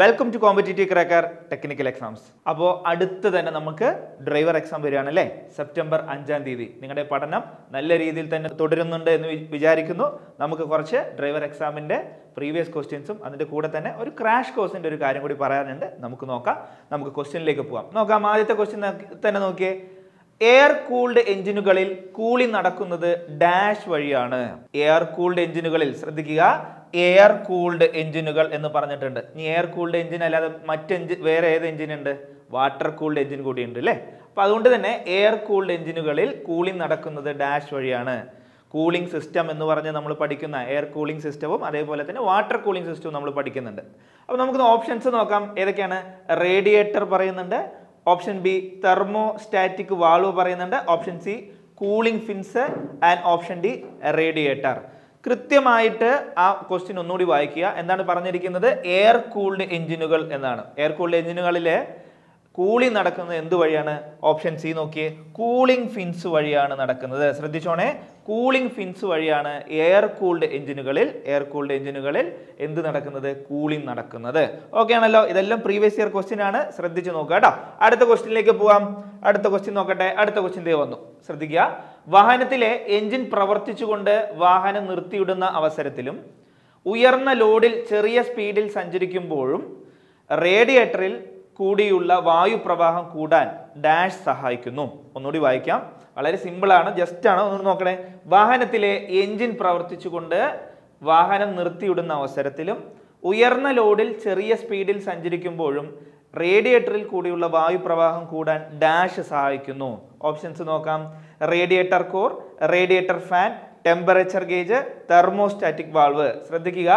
welcome to competitive cracker technical exams അപ്പോൾ അടുത്ത് തന്നെ നമുക്ക് ഡ്രൈവർ എക്സാം അല്ലേ സെപ്റ്റംബർ അഞ്ചാം തീയതി നിങ്ങളുടെ പഠനം നല്ല രീതിയിൽ തന്നെ തുടരുന്നുണ്ട് എന്ന് വിചാരിക്കുന്നു നമുക്ക് കുറച്ച് ഡ്രൈവർ എക്സാമിൻ്റെ പ്രീവിയസ് ക്വസ്റ്റ്യൻസും അതിൻ്റെ കൂടെ തന്നെ ഒരു ക്രാഷ് കോഴ്സിൻ്റെ ഒരു കാര്യം കൂടി പറയാനുണ്ട് നമുക്ക് നോക്കാം നമുക്ക് ക്വസ്റ്റ്യനിലേക്ക് പോകാം നോക്കാം ആദ്യത്തെ ക്വസ്റ്റ്യൻ തന്നെ നോക്കിയേ എയർ കൂൾഡ് എഞ്ചിനുകളിൽ കൂളിംഗ് നടക്കുന്നത് ഡാഷ് വഴിയാണ് എയർ കൂൾഡ് എഞ്ചിനുകളിൽ ശ്രദ്ധിക്കുക എയർ കൂൾഡ് എഞ്ചിനുകൾ എന്ന് പറഞ്ഞിട്ടുണ്ട് ഇനി എയർ കൂൾഡ് എഞ്ചിൻ അല്ലാതെ മറ്റ് എഞ്ചിൻ വേറെ ഏത് എഞ്ചിൻ ഉണ്ട് വാട്ടർ കൂൾഡ് എഞ്ചിൻ കൂടിയുണ്ട് അല്ലേ അപ്പോൾ അതുകൊണ്ട് തന്നെ എയർ കൂൾഡ് എഞ്ചിനുകളിൽ കൂളിംഗ് നടക്കുന്നത് ഡാഷ് വഴിയാണ് കൂളിംഗ് സിസ്റ്റം എന്ന് പറഞ്ഞ് നമ്മൾ പഠിക്കുന്ന എയർ കൂളിംഗ് സിസ്റ്റവും അതേപോലെ തന്നെ വാട്ടർ കൂളിംഗ് സിസ്റ്റവും നമ്മൾ പഠിക്കുന്നുണ്ട് അപ്പോൾ നമുക്ക് ഓപ്ഷൻസ് നോക്കാം ഏതൊക്കെയാണ് റേഡിയേറ്റർ പറയുന്നുണ്ട് ഓപ്ഷൻ ബി തെർമോസ്റ്റാറ്റിക് വാൾവ് പറയുന്നുണ്ട് option C cooling fins and option D radiator കൃത്യമായിട്ട് ആ ക്വസ്റ്റ്യൻ ഒന്നുകൂടി വായിക്കുക എന്താണ് പറഞ്ഞിരിക്കുന്നത് എയർ കൂൾഡ് എഞ്ചിനുകൾ എന്നാണ് എയർ കൂൾഡ് എഞ്ചിനുകളിലെ കൂളിംഗ് നടക്കുന്നത് എന്ത് വഴിയാണ് ഓപ്ഷൻ സി നോക്കിയേ കൂളിംഗ് ഫിൻസ് വഴിയാണ് നടക്കുന്നത് ശ്രദ്ധിച്ചോണേ കൂളിംഗ് ഫിൻസ് വഴിയാണ് എയർ കൂൾഡ് എഞ്ചിനുകളിൽ എയർ കൂൾഡ് എഞ്ചിനുകളിൽ എന്ത് നടക്കുന്നത് കൂളിംഗ് നടക്കുന്നത് ഓക്കെ ആണല്ലോ ഇതെല്ലാം പ്രീവിയസ് ഇയർ ക്വസ്റ്റ്യൻ ആണ് ശ്രദ്ധിച്ച് നോക്കുക കേട്ടോ അടുത്ത ക്വസ്റ്റ്യനിലേക്ക് പോവാം അടുത്ത ക്വസ്റ്റ്യൻ നോക്കട്ടെ അടുത്ത ക്വസ്റ്റ്യൻ ദേ വന്നു ശ്രദ്ധിക്കുക വാഹനത്തിലെ എഞ്ചിൻ പ്രവർത്തിച്ചുകൊണ്ട് വാഹനം നിർത്തിയിടുന്ന അവസരത്തിലും ഉയർന്ന ലോഡിൽ ചെറിയ സ്പീഡിൽ സഞ്ചരിക്കുമ്പോഴും റേഡിയേറ്ററിൽ കൂടിയുള്ള വായു പ്രവാഹം കൂടാൻ ഡാഷ് സഹായിക്കുന്നു ഒന്നുകൂടി വായിക്കാം വളരെ സിമ്പിളാണ് ജസ്റ്റ് ആണ് ഒന്ന് നോക്കണേ വാഹനത്തിലെ എഞ്ചിൻ പ്രവർത്തിച്ചുകൊണ്ട് വാഹനം നിർത്തിയിടുന്ന അവസരത്തിലും ഉയർന്ന ലോഡിൽ ചെറിയ സ്പീഡിൽ സഞ്ചരിക്കുമ്പോഴും റേഡിയേറ്ററിൽ കൂടിയുള്ള വായു പ്രവാഹം കൂടാൻ ഡാഷ് സഹായിക്കുന്നു ഓപ്ഷൻസ് നോക്കാം radiator core radiator fan temperature gauge thermostatic valve ശ്രദ്ധിക്കുക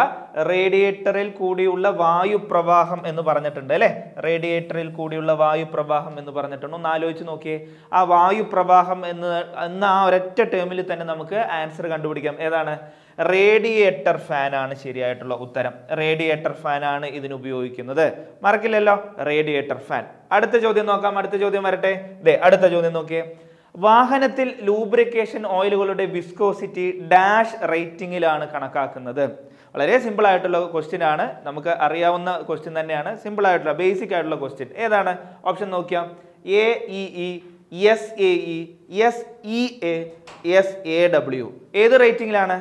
റേഡിയേറ്ററിൽ കൂടിയുള്ള വായു പ്രവാഹം എന്ന് പറഞ്ഞിട്ടുണ്ട് അല്ലേ റേഡിയേറ്ററിൽ കൂടിയുള്ള വായു പ്രവാഹം എന്ന് പറഞ്ഞിട്ടുണ്ട് ഒന്ന് ആലോചിച്ച് നോക്കിയേ ആ വായു പ്രവാഹം എന്ന് എന്ന ആ ഒരൊറ്റ ടേമിൽ തന്നെ നമുക്ക് ആൻസർ കണ്ടുപിടിക്കാം ഏതാണ് റേഡിയേറ്റർ ഫാനാണ് ശരിയായിട്ടുള്ള ഉത്തരം റേഡിയേറ്റർ ഫാനാണ് ഇതിന് ഉപയോഗിക്കുന്നത് മറക്കില്ലല്ലോ റേഡിയേറ്റർ ഫാൻ അടുത്ത ചോദ്യം നോക്കാം അടുത്ത ചോദ്യം വരട്ടെ ദേ അടുത്ത ചോദ്യം നോക്കിയേ വാഹനത്തിൽ ലൂബ്രിക്കേഷൻ ഓയിലുകളുടെ വിസ്കോസിറ്റി ഡാഷ് റേറ്റിംഗിലാണ് കണക്കാക്കുന്നത് വളരെ സിമ്പിൾ ആയിട്ടുള്ള ക്വസ്റ്റ്യൻ ആണ് നമുക്ക് അറിയാവുന്ന ക്വസ്റ്റ്യൻ തന്നെയാണ് സിമ്പിൾ ആയിട്ടുള്ള ബേസിക് ആയിട്ടുള്ള ക്വസ്റ്റ്യൻ ഏതാണ് ഓപ്ഷൻ നോക്കിയാം A E E S A E S E A S A W ഏത് റേറ്റിംഗിലാണ്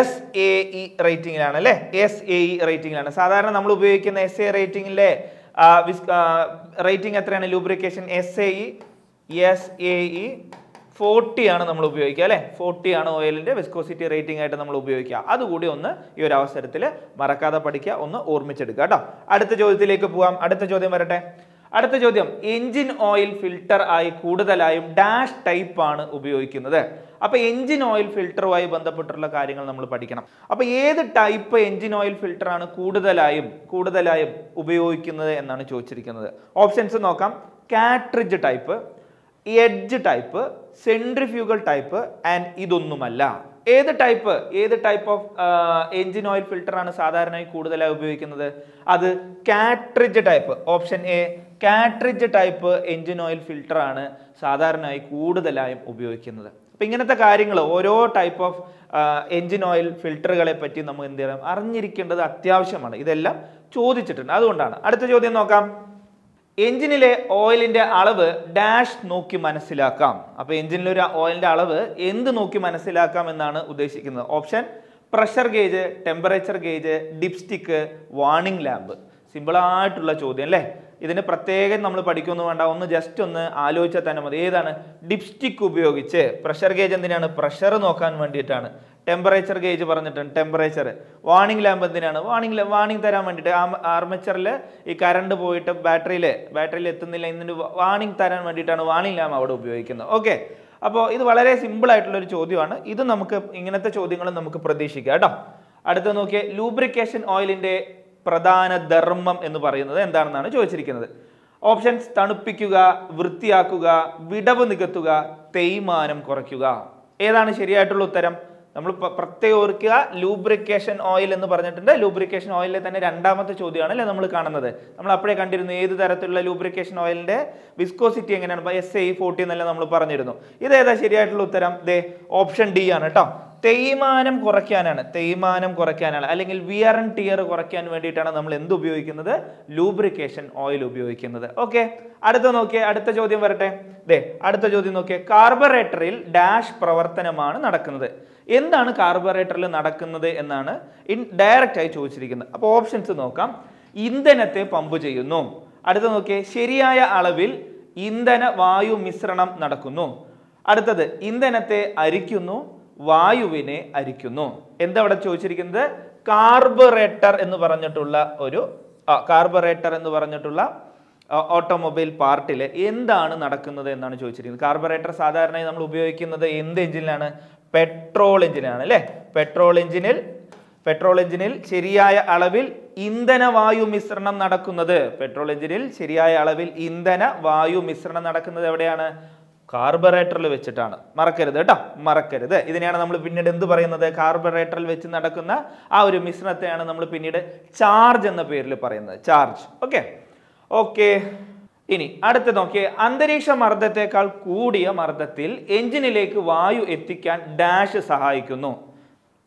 എസ് എ ഇ റേറ്റിംഗിലാണ് അല്ലേ എസ് എ ഇ റേറ്റിംഗിലാണ് സാധാരണ നമ്മൾ ഉപയോഗിക്കുന്ന എസ് എ റേറ്റിംഗിലെ റേറ്റിംഗ് എത്രയാണ് ലൂബ്രിക്കേഷൻ S A E S A E forty ആണ് നമ്മൾ ഉപയോഗിക്കുക അല്ലെ ഫോർട്ടി ആണ് ഓയിലിന്റെ വിസ്കോസിറ്റി റേറ്റിംഗ് ആയിട്ട് നമ്മൾ ഉപയോഗിക്കുക അതുകൂടി ഒന്ന് ഈ ഒരു അവസരത്തിൽ മറക്കാതെ പഠിക്കുക ഒന്ന് ഓർമ്മിച്ചെടുക്കുക കേട്ടോ അടുത്ത ചോദ്യത്തിലേക്ക് പോവാം അടുത്ത ചോദ്യം വരട്ടെ അടുത്ത ചോദ്യം എഞ്ചിൻ ഓയിൽ ഫിൽട്ടർ ആയി കൂടുതലായും ഡാഷ് ടൈപ്പ് ആണ് ഉപയോഗിക്കുന്നത് അപ്പൊ എഞ്ചിൻ ഓയിൽ ഫിൽട്ടറുമായി ബന്ധപ്പെട്ടുള്ള കാര്യങ്ങൾ നമ്മൾ പഠിക്കണം അപ്പൊ ഏത് ടൈപ്പ് എഞ്ചിൻ ഓയിൽ ഫിൽട്ടർ ആണ് കൂടുതലായും കൂടുതലായും ഉപയോഗിക്കുന്നത് എന്നാണ് ചോദിച്ചിരിക്കുന്നത് ഓപ്ഷൻസ് നോക്കാം cartridge type edge type centrifugal type and ഇതൊന്നുമല്ല ഏത് ടൈപ്പ് ഏത് ടൈപ്പ് ഓഫ് എഞ്ചിൻ ഓയിൽ ഫിൽറ്ററാണ് സാധാരണയായി കൂടുതലായി ഉപയോഗിക്കുന്നത് അത് cartridge type option A cartridge type engine oil ഫിൽറ്ററാണ് സാധാരണയായി കൂടുതലായും ഉപയോഗിക്കുന്നത് അപ്പം ഇങ്ങനത്തെ കാര്യങ്ങൾ ഓരോ ടൈപ്പ് ഓഫ് എഞ്ചിൻ ഓയിൽ ഫിൽറ്ററുകളെ പറ്റി നമുക്ക് എന്ത് ചെയ്യണം അറിഞ്ഞിരിക്കേണ്ടത് അത്യാവശ്യമാണ് ഇതെല്ലാം ചോദിച്ചിട്ടുണ്ട് അതുകൊണ്ടാണ് അടുത്ത ചോദ്യം നോക്കാം എഞ്ചിനിലെ ഓയിലിൻ്റെ അളവ് ഡാഷ് നോക്കി മനസ്സിലാക്കാം അപ്പോൾ എഞ്ചിനിലൊരു ഓയിലിൻ്റെ അളവ് എന്ത് നോക്കി മനസ്സിലാക്കാം എന്നാണ് ഉദ്ദേശിക്കുന്നത് option pressure gauge temperature gauge dipstick warning lamp സിമ്പിളായിട്ടുള്ള ചോദ്യം അല്ലേ ഇതിന് പ്രത്യേകം നമ്മൾ പഠിക്കുമെന്ന് വേണ്ട ഒന്ന് ജസ്റ്റ് ഒന്ന് ആലോചിച്ചാൽ തന്നെ മതി ഏതാണ് ഡിപ്സ്റ്റിക്ക് ഉപയോഗിച്ച് പ്രഷർ ഗേജ് എന്തിനാണ് പ്രഷർ നോക്കാൻ വേണ്ടിയിട്ടാണ് ടെമ്പറേച്ചർ ഗേജ് പറഞ്ഞിട്ടുണ്ട് ടെമ്പറേച്ചർ വാണിംഗ് ലാമ്പ് എന്തിനാണ് വാണിംഗ് വാണിംഗ് തരാൻ വേണ്ടിയിട്ട് ആർമച്ചറിൽ ഈ കറണ്ട് പോയിട്ട് ബാറ്ററിയിൽ ബാറ്ററിയിൽ എത്തുന്നില്ല ഇതിൻ്റെ വാണിംഗ് തരാൻ വേണ്ടിയിട്ടാണ് വാണിംഗ് ലാമ്പ് അവിടെ ഉപയോഗിക്കുന്നത് ഓക്കെ അപ്പോൾ ഇത് വളരെ സിമ്പിൾ ആയിട്ടുള്ള ഒരു ചോദ്യമാണ് ഇത് നമുക്ക് ഇങ്ങനത്തെ ചോദ്യങ്ങൾ നമുക്ക് പ്രതീക്ഷിക്കാം കേട്ടോ അടുത്ത നോക്കിയാൽ ലൂബ്രിക്കേഷൻ ഓയിലിൻ്റെ പ്രധാന ധർമ്മം എന്ന് പറയുന്നത് എന്താണെന്നാണ് ചോദിച്ചിരിക്കുന്നത് ഓപ്ഷൻസ് തണുപ്പിക്കുക വൃത്തിയാക്കുക വിടവ് നികത്തുക തേയ്മാനം കുറയ്ക്കുക ഏതാണ് ശരിയായിട്ടുള്ള ഉത്തരം നമ്മൾ പ്രത്യേകം ഓർക്കുക ലൂബ്രിക്കേഷൻ ഓയിൽ എന്ന് പറഞ്ഞിട്ടുണ്ട് ലൂബ്രിക്കേഷൻ ഓയിലിലെ തന്നെ രണ്ടാമത്തെ ചോദ്യമാണ് അല്ലേ നമ്മൾ കാണുന്നത് നമ്മൾ അപ്പോഴേ കണ്ടിരുന്നു ഏത് തരത്തിലുള്ള ലൂബ്രിക്കേഷൻ ഓയിലിൻ്റെ വിസ്കോസിറ്റി എങ്ങനെയാണ് എസ് ഐ ഫോർട്ടി എന്നല്ല നമ്മൾ പറഞ്ഞിരുന്നു ഇത് ഏതാ ശരിയായിട്ടുള്ള ഉത്തരം ദേ ഓപ്ഷൻ ഡി ആണ് കേട്ടോ തേയ്മാനം കുറയ്ക്കാനാണ് തേയ്മാനം കുറയ്ക്കാനാണ് അല്ലെങ്കിൽ വിയർ ആൻഡ് ടിയർ കുറയ്ക്കാൻ വേണ്ടിയിട്ടാണ് നമ്മൾ എന്ത് ഉപയോഗിക്കുന്നത് ലൂബ്രിക്കേഷൻ ഓയിൽ ഉപയോഗിക്കുന്നത് ഓക്കെ അടുത്ത നോക്കിയേ അടുത്ത ചോദ്യം വരട്ടെ ദേ അടുത്ത ചോദ്യം നോക്കിയേ കാർബറേറ്ററിൽ ഡാഷ് പ്രവർത്തനമാണ് നടക്കുന്നത് എന്താണ് കാർബറേറ്ററിൽ നടക്കുന്നത് എന്നാണ് ഇൻ ഡയറക്റ്റ് ആയി ചോദിച്ചിരിക്കുന്നത് അപ്പോൾ ഓപ്ഷൻസ് നോക്കാം ഇന്ധനത്തെ പമ്പ് ചെയ്യുന്നു അടുത്ത നോക്കിയേ ശരിയായ അളവിൽ ഇന്ധന വായു മിശ്രണം നടക്കുന്നു അടുത്തത് ഇന്ധനത്തെ അരിക്കുന്നു വായുവിനെ അരിക്കുന്നു എന്താ ചോദിച്ചിരിക്കുന്നത് കാർബറേറ്റർ എന്ന് പറഞ്ഞിട്ടുള്ള ഒരു കാർബറേറ്റർ എന്ന് പറഞ്ഞിട്ടുള്ള ഓട്ടോമൊബൈൽ പാർട്ടിൽ എന്താണ് നടക്കുന്നത് എന്നാണ് ചോദിച്ചിരിക്കുന്നത് കാർബറേറ്റർ സാധാരണയായി നമ്മൾ ഉപയോഗിക്കുന്നത് എന്ത് എഞ്ചിനിലാണ് പെട്രോൾ എഞ്ചിനാണ് അല്ലേ പെട്രോൾ എഞ്ചിനിൽ പെട്രോൾ എഞ്ചിനിൽ ശരിയായ അളവിൽ ഇന്ധനവായു മിശ്രണം നടക്കുന്നത് പെട്രോൾ എഞ്ചിനിൽ ശരിയായ അളവിൽ ഇന്ധന വായു മിശ്രണം നടക്കുന്നത് എവിടെയാണ് കാർബറേറ്ററിൽ വെച്ചിട്ടാണ് മറക്കരുത് കേട്ടോ മറക്കരുത് ഇതിനെയാണ് നമ്മൾ പിന്നീട് എന്ത് പറയുന്നത് കാർബറേറ്ററിൽ വെച്ച് നടക്കുന്ന ആ ഒരു മിശ്രണത്തെയാണ് നമ്മൾ പിന്നീട് ചാർജ് എന്ന പേരിൽ പറയുന്നത് ചാർജ് ഓക്കെ ഓക്കെ ഇനി അടുത്ത് നോക്കിയേ അന്തരീക്ഷ മർദ്ദത്തെക്കാൾ കൂടിയ മർദ്ദത്തിൽ എഞ്ചിനിലേക്ക് വായു എത്തിക്കാൻ ഡാഷ് സഹായിക്കുന്നു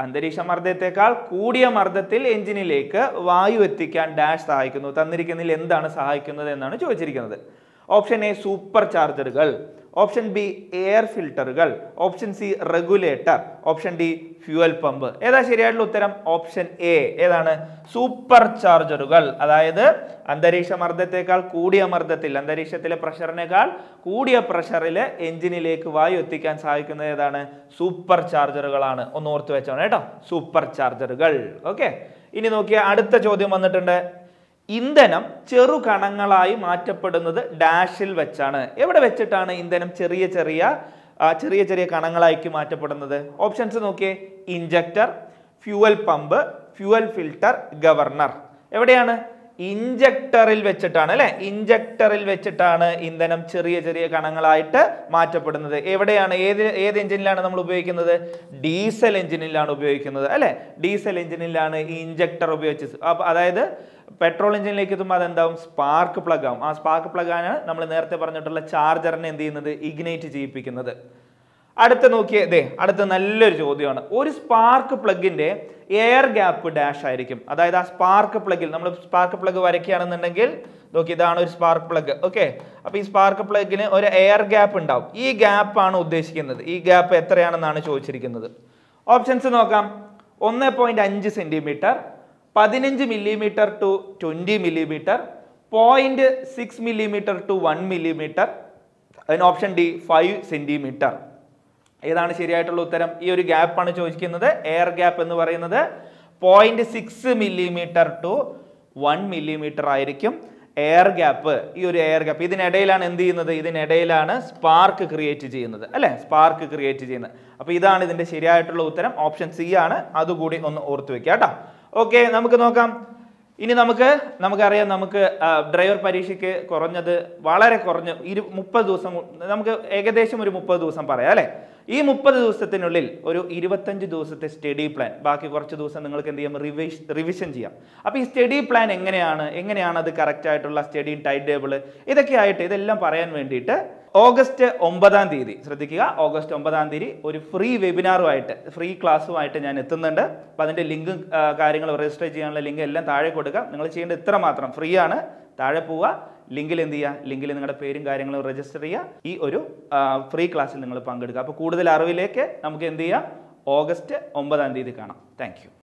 അന്തരീക്ഷ മർദ്ദത്തെക്കാൾ കൂടിയ മർദ്ദത്തിൽ എഞ്ചിനിലേക്ക് വായു എത്തിക്കാൻ ഡാഷ് സഹായിക്കുന്നു തന്നിരിക്കുന്നതിൽ എന്താണ് സഹായിക്കുന്നത് എന്നാണ് ചോദിച്ചിരിക്കുന്നത് ഓപ്ഷൻ എ സൂപ്പർ ചാർജറുകൾ ഓപ്ഷൻ ബി എയർ ഫിൽട്ടറുകൾ option C regulator option D fuel pump ഏതാ ശരിയായിട്ടുള്ള ഉത്തരം ഓപ്ഷൻ എ ഏതാണ് സൂപ്പർ ചാർജറുകൾ അതായത് അന്തരീക്ഷ മർദ്ദത്തെക്കാൾ കൂടിയ മർദ്ദത്തിൽ അന്തരീക്ഷത്തിലെ പ്രഷറിനേക്കാൾ കൂടിയ പ്രഷറിൽ എഞ്ചിനിലേക്ക് വായു എത്തിക്കാൻ സഹായിക്കുന്നത് ഏതാണ് സൂപ്പർ ചാർജറുകളാണ് ഒന്ന് ഓർത്ത് വെച്ചോണം കേട്ടോ സൂപ്പർ ചാർജറുകൾ ഓക്കെ ഇനി നോക്കിയ അടുത്ത ചോദ്യം വന്നിട്ടുണ്ട് ഇന്ധനം ചെറു കണങ്ങളായി മാറ്റപ്പെടുന്നത് ഡാഷിൽ വെച്ചാണ് എവിടെ വെച്ചിട്ടാണ് ഇന്ധനം ചെറിയ ചെറിയ ചെറിയ ചെറിയ കണങ്ങളായിക്ക് മാറ്റപ്പെടുന്നത് ഓപ്ഷൻസ് നോക്കിയേ injector fuel pump fuel filter governor എവിടെയാണ് ഇഞ്ചക്ടറിൽ വെച്ചിട്ടാണ് അല്ലെ ഇഞ്ചക്ടറിൽ വെച്ചിട്ടാണ് ഇന്ധനം ചെറിയ ചെറിയ കണങ്ങളായിട്ട് മാറ്റപ്പെടുന്നത് എവിടെയാണ് ഏത് ഏത് എഞ്ചിനിലാണ് നമ്മൾ ഉപയോഗിക്കുന്നത് ഡീസൽ എഞ്ചിനിലാണ് ഉപയോഗിക്കുന്നത് അല്ലെ ഡീസൽ എഞ്ചിനിലാണ് ഈ ഇഞ്ചക്ടർ ഉപയോഗിച്ച് അതായത് പെട്രോൾ എഞ്ചിനിലേക്ക് എത്തുമ്പോൾ അതെന്താവും സ്പാർക്ക് പ്ലഗ് ആവും ആ സ്പാർക്ക് പ്ലഗ് ആണ് നമ്മൾ നേരത്തെ പറഞ്ഞിട്ടുള്ള ചാർജറിനെ എന്ത് ചെയ്യുന്നത് ഇഗ്നൈറ്റ് ചെയ്യിപ്പിക്കുന്നത് അടുത്ത നോക്കിയേ ദേ അടുത്ത നല്ലൊരു ചോദ്യമാണ് ഒരു സ്പാർക്ക് പ്ലഗിന്റെ എയർ ഗ്യാപ്പ് ഡാഷ് ആയിരിക്കും അതായത് ആ സ്പാർക്ക് പ്ലഗിൽ നമ്മൾ സ്പാർക്ക് പ്ലഗ് വരയ്ക്കുകയാണെന്നുണ്ടെങ്കിൽ നോക്കി ഇതാണ് ഒരു സ്പാർക്ക് പ്ലഗ് ഓക്കെ അപ്പോൾ ഈ സ്പാർക്ക് പ്ലഗിന് ഒരു എയർ ഗ്യാപ്പ് ഉണ്ടാവും ഈ ഗ്യാപ്പാണ് ഉദ്ദേശിക്കുന്നത് ഈ ഗ്യാപ്പ് എത്രയാണെന്നാണ് ചോദിച്ചിരിക്കുന്നത് ഓപ്ഷൻസ് നോക്കാം ഒന്ന് പോയിന്റ് അഞ്ച് സെന്റിമീറ്റർ പതിനഞ്ച് millimetre to twenty millimetre point six millimetre to one millimetre അതിന് ഓപ്ഷൻ ഡി ഫൈവ് സെന്റിമീറ്റർ ഏതാണ് ശരിയായിട്ടുള്ള ഉത്തരം ഈ ഒരു ഗ്യാപ്പാണ് ചോദിക്കുന്നത് എയർ ഗ്യാപ്പ് എന്ന് പറയുന്നത് point six millimetre to one millimetre ആയിരിക്കും എയർ ഗ്യാപ്പ് ഈ ഒരു എയർ ഗ്യാപ്പ് ഇതിനിടയിലാണ് എന്ത് ചെയ്യുന്നത് ഇതിനിടയിലാണ് സ്പാർക്ക് ക്രിയേറ്റ് ചെയ്യുന്നത് അല്ലെ സ്പാർക്ക് ക്രിയേറ്റ് ചെയ്യുന്നത് അപ്പോൾ ഇതാണ് ഇതിന്റെ ശരിയായിട്ടുള്ള ഉത്തരം ഓപ്ഷൻ സി ആണ് അതുകൂടി ഒന്ന് ഓർത്തു വെക്കുക കേട്ടോ ഓക്കെ നമുക്ക് നോക്കാം ഇനി നമുക്ക് നമുക്കറിയാം നമുക്ക് ഡ്രൈവർ പരീക്ഷയ്ക്ക് കുറഞ്ഞത് വളരെ കുറഞ്ഞ് ഇരു മുപ്പത് ദിവസം നമുക്ക് ഏകദേശം ഒരു മുപ്പത് ദിവസം പറയാം അല്ലേ ഈ മുപ്പത് ദിവസത്തിനുള്ളിൽ ഒരു ഇരുപത്തഞ്ച് ദിവസത്തെ സ്റ്റഡി പ്ലാൻ ബാക്കി കുറച്ച് ദിവസം നിങ്ങൾക്ക് എന്ത് ചെയ്യാം റിവിഷ് റിവിഷൻ ചെയ്യാം അപ്പോൾ ഈ സ്റ്റഡി പ്ലാൻ എങ്ങനെയാണ് എങ്ങനെയാണ് അത് കറക്റ്റ് ആയിട്ടുള്ള സ്റ്റഡി ടൈം ടേബിൾ ഇതൊക്കെ ആയിട്ട് ഇതെല്ലാം പറയാൻ വേണ്ടിയിട്ട് ഓഗസ്റ്റ് ഒമ്പതാം തീയതി ശ്രദ്ധിക്കുക ഓഗസ്റ്റ് ഒമ്പതാം തീയതി ഒരു ഫ്രീ വെബിനാറുമായിട്ട് ഫ്രീ ക്ലാസ്സുമായിട്ട് ഞാൻ എത്തുന്നുണ്ട് അപ്പോൾ അതിൻ്റെ ലിങ്കും കാര്യങ്ങളും രജിസ്റ്റർ ചെയ്യാനുള്ള ലിങ്ക് എല്ലാം താഴെ കൊടുക്കുക നിങ്ങൾ ചെയ്യേണ്ട ഇത്ര മാത്രം ഫ്രീ ആണ് താഴെ പോവുക ലിങ്കിൽ എന്ത് ചെയ്യുക ലിങ്കിൽ നിങ്ങളുടെ പേരും കാര്യങ്ങളും രജിസ്റ്റർ ചെയ്യുക ഈ ഒരു ഫ്രീ ക്ലാസ്സിൽ നിങ്ങൾ പങ്കെടുക്കുക അപ്പോൾ കൂടുതൽ അറിവിലേക്ക് നമുക്ക് എന്ത് ചെയ്യാം ഓഗസ്റ്റ് ഒമ്പതാം തീയതി കാണാം താങ്ക്